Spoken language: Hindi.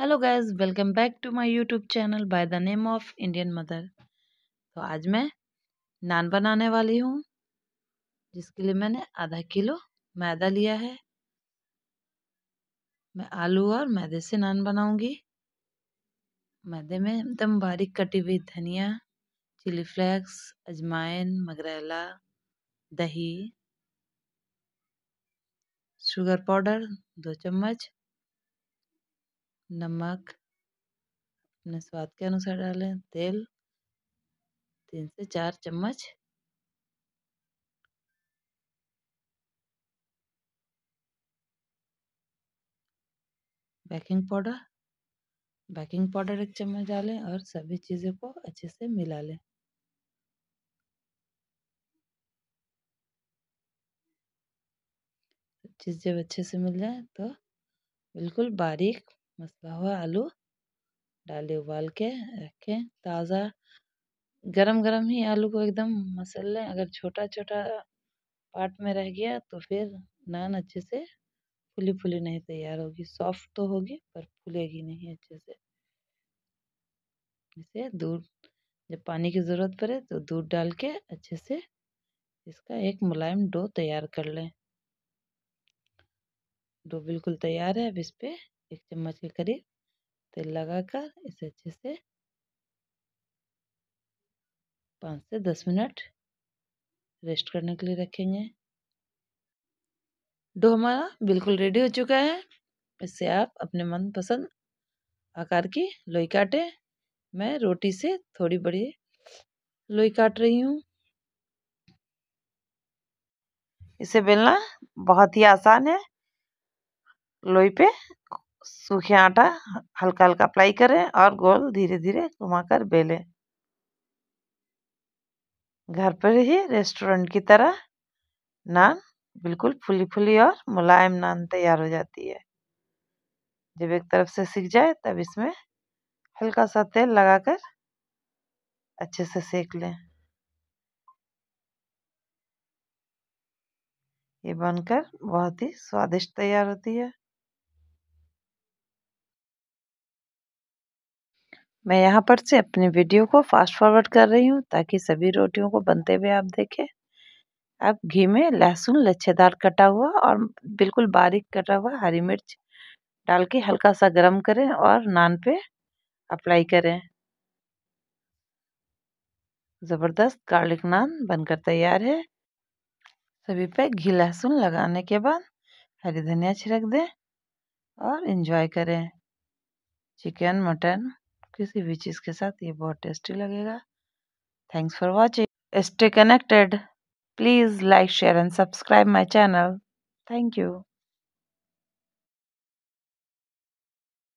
hello guys welcome back to my YouTube channel by the name of Indian mother तो आज मैं नान बनाने वाली हूँ जिसके लिए मैंने आधा किलो मैदा लिया है मैं आलू और मैदे से नान बनाऊंगी मैदे में एकदम बारीक कटी हुई धनिया चिली फ्लेक्स अजमाइन मगरेला दही शुगर पाउडर दो चम्मच नमक अपने स्वाद के अनुसार डालें तेल तीन से चार चम्मच बेकिंग पाउडर बेकिंग पाउडर एक चम्मच डालें और सभी चीज़ों को अच्छे से मिला लें चीज़ जब अच्छे से मिल जाए तो बिल्कुल बारीक मसला हुआ आलू डाले उबाल के रखें ताज़ा गरम गरम ही आलू को एकदम मसल लें अगर छोटा छोटा पार्ट में रह गया तो फिर नान अच्छे से फुली फुली नहीं तैयार होगी सॉफ्ट तो होगी पर फूलेगी नहीं अच्छे से इसे दूध जब पानी की ज़रूरत पड़े तो दूध डाल के अच्छे से इसका एक मुलायम डो तैयार कर लें डो बिल्कुल तैयार है अब इस पर एक चम्मच के करीब तेल लगाकर इसे अच्छे से पाँच से दस मिनट रेस्ट करने के लिए रखेंगे डो हमारा बिल्कुल रेडी हो चुका है इससे आप अपने मनपसंद आकार की लोई काटें मैं रोटी से थोड़ी बड़ी लोई काट रही हूँ इसे बेलना बहुत ही आसान है लोई पे सूखे आटा हल्का हल्का अप्लाई करें और गोल धीरे धीरे घुमाकर बेलें घर पर ही रेस्टोरेंट की तरह नान बिल्कुल फुली फुली और मुलायम नान तैयार हो जाती है जब एक तरफ से सीख जाए तब इसमें हल्का सा तेल लगाकर अच्छे से सेक लें ये बनकर बहुत ही स्वादिष्ट तैयार होती है मैं यहाँ पर से अपने वीडियो को फास्ट फॉरवर्ड कर रही हूँ ताकि सभी रोटियों को बनते हुए आप देखें अब घी में लहसुन लच्छेदार कटा हुआ और बिल्कुल बारीक कटा हुआ हरी मिर्च डाल के हल्का सा गरम करें और नान पे अप्लाई करें ज़बरदस्त गार्लिक नान बनकर तैयार है सभी पे घी लहसुन लगाने के बाद हरी धनिया छिड़क दें और इन्जॉय करें चिकन मटन किसी भी चीज के साथ ये बहुत टेस्टी लगेगा thanks for watching stay connected please like share and subscribe my channel thank you